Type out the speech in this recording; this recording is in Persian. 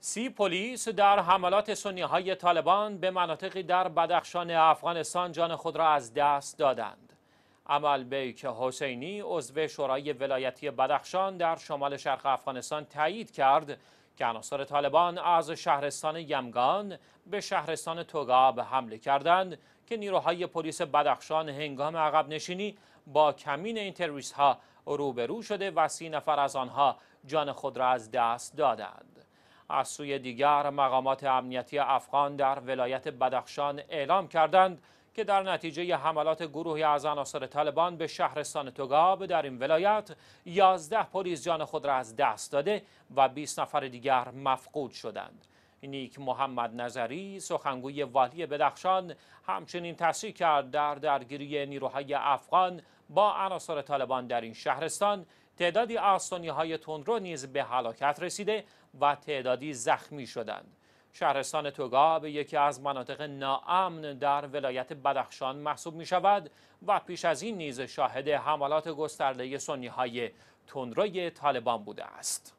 سی پلیس در حملات سنی های طالبان به مناطقی در بدخشان افغانستان جان خود را از دست دادند. عمل بیک حسینی عضو شورای ولایتی بدخشان در شمال شرق افغانستان تایید کرد که عناصر طالبان از شهرستان یمگان به شهرستان توگاب حمله کردند که نیروهای پلیس بدخشان هنگام عقب نشینی با کمین این ها روبرو شده و سی نفر از آنها جان خود را از دست دادند. از سوی دیگر مقامات امنیتی افغان در ولایت بدخشان اعلام کردند که در نتیجه حملات گروهی از عناصر طالبان به شهرستان توگاب در این ولایت 11 پلیس جان خود را از دست داده و 20 نفر دیگر مفقود شدند. نیک محمد نظری سخنگوی والی بدخشان همچنین تصریح کرد در درگیری نیروهای افغان با عناصر طالبان در این شهرستان تعدادی از های تندرو نیز به هلاکت رسیده و تعدادی زخمی شدند شهرستان توگا به یکی از مناطق ناامن در ولایت بدخشان محسوب می شود و پیش از این نیز شاهد حملات گسترده سنی های تندروی طالبان بوده است.